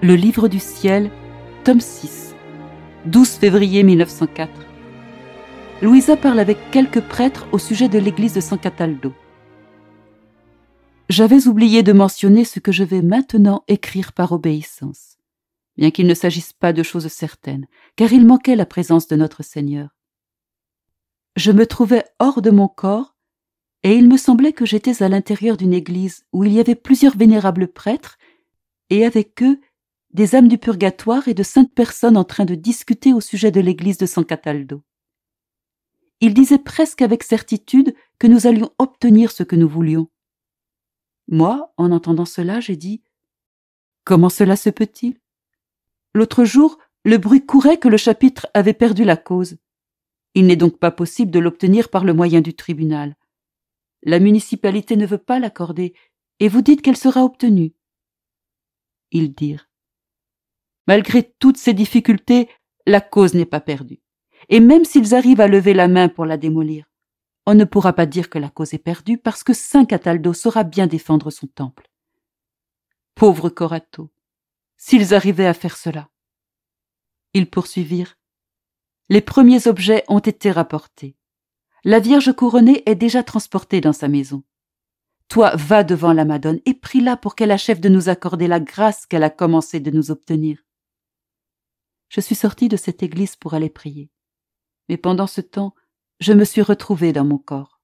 Le Livre du Ciel, tome 6, 12 février 1904. Louisa parle avec quelques prêtres au sujet de l'église de San Cataldo. J'avais oublié de mentionner ce que je vais maintenant écrire par obéissance, bien qu'il ne s'agisse pas de choses certaines, car il manquait la présence de notre Seigneur. Je me trouvais hors de mon corps, et il me semblait que j'étais à l'intérieur d'une église où il y avait plusieurs vénérables prêtres, et avec eux des âmes du purgatoire et de saintes personnes en train de discuter au sujet de l'église de San Cataldo. Il disait presque avec certitude que nous allions obtenir ce que nous voulions. Moi, en entendant cela, j'ai dit Comment cela se peut-il L'autre jour, le bruit courait que le chapitre avait perdu la cause. Il n'est donc pas possible de l'obtenir par le moyen du tribunal. La municipalité ne veut pas l'accorder, et vous dites qu'elle sera obtenue. Ils dirent Malgré toutes ces difficultés, la cause n'est pas perdue. Et même s'ils arrivent à lever la main pour la démolir, on ne pourra pas dire que la cause est perdue parce que Saint Cataldo saura bien défendre son temple. Pauvre Corato, s'ils arrivaient à faire cela. Ils poursuivirent. Les premiers objets ont été rapportés. La Vierge couronnée est déjà transportée dans sa maison. Toi, va devant la Madone et prie-la pour qu'elle achève de nous accorder la grâce qu'elle a commencé de nous obtenir je suis sortie de cette église pour aller prier. Mais pendant ce temps, je me suis retrouvée dans mon corps.